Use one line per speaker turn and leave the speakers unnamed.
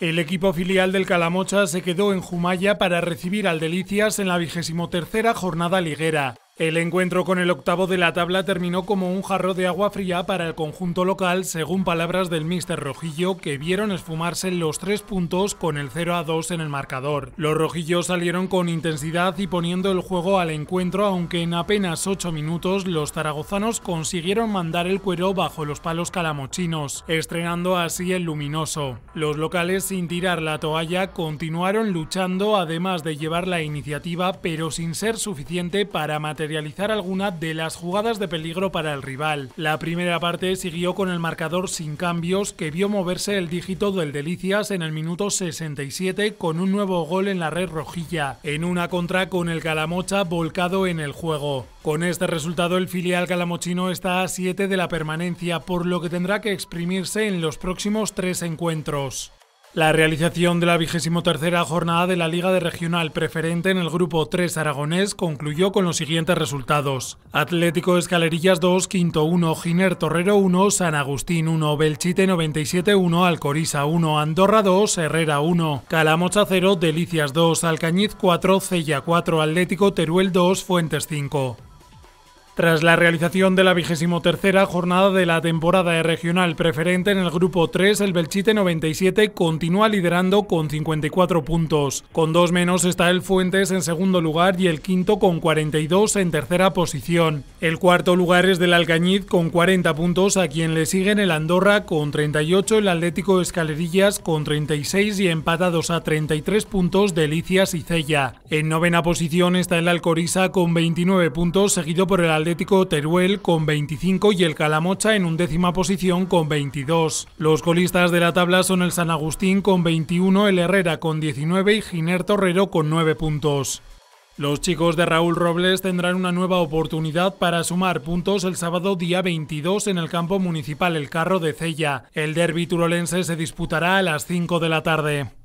El equipo filial del Calamocha se quedó en Jumaya para recibir al Delicias en la vigésimo jornada liguera. El encuentro con el octavo de la tabla terminó como un jarro de agua fría para el conjunto local, según palabras del míster Rojillo, que vieron esfumarse los tres puntos con el 0 a 2 en el marcador. Los rojillos salieron con intensidad y poniendo el juego al encuentro, aunque en apenas 8 minutos los zaragozanos consiguieron mandar el cuero bajo los palos calamochinos, estrenando así el luminoso. Los locales, sin tirar la toalla, continuaron luchando, además de llevar la iniciativa, pero sin ser suficiente para matar. Realizar alguna de las jugadas de peligro para el rival. La primera parte siguió con el marcador sin cambios que vio moverse el dígito del Delicias en el minuto 67 con un nuevo gol en la red rojilla, en una contra con el Calamocha volcado en el juego. Con este resultado el filial calamochino está a 7 de la permanencia, por lo que tendrá que exprimirse en los próximos tres encuentros. La realización de la vigésimo tercera jornada de la Liga de Regional Preferente en el Grupo 3 Aragonés concluyó con los siguientes resultados. Atlético Escalerillas 2, Quinto 1, Giner Torrero 1, San Agustín 1, Belchite 97 1, Alcoriza 1, Andorra 2, Herrera 1, Calamocha 0, Delicias 2, Alcañiz 4, Cella 4, Atlético Teruel 2, Fuentes 5. Tras la realización de la vigésimo tercera jornada de la temporada regional preferente en el grupo 3, el Belchite 97 continúa liderando con 54 puntos. Con dos menos está el Fuentes en segundo lugar y el quinto con 42 en tercera posición. El cuarto lugar es del Alcañiz con 40 puntos, a quien le siguen el Andorra con 38, el Atlético Escalerillas con 36 y empatados a 33 puntos Delicias y Cella. En novena posición está el Alcoriza con 29 puntos, seguido por el Atlético Teruel con 25 y el Calamocha en undécima posición con 22. Los golistas de la tabla son el San Agustín con 21, el Herrera con 19 y Giner Torrero con 9 puntos. Los chicos de Raúl Robles tendrán una nueva oportunidad para sumar puntos el sábado día 22 en el campo municipal El Carro de Cella. El derby turolense se disputará a las 5 de la tarde.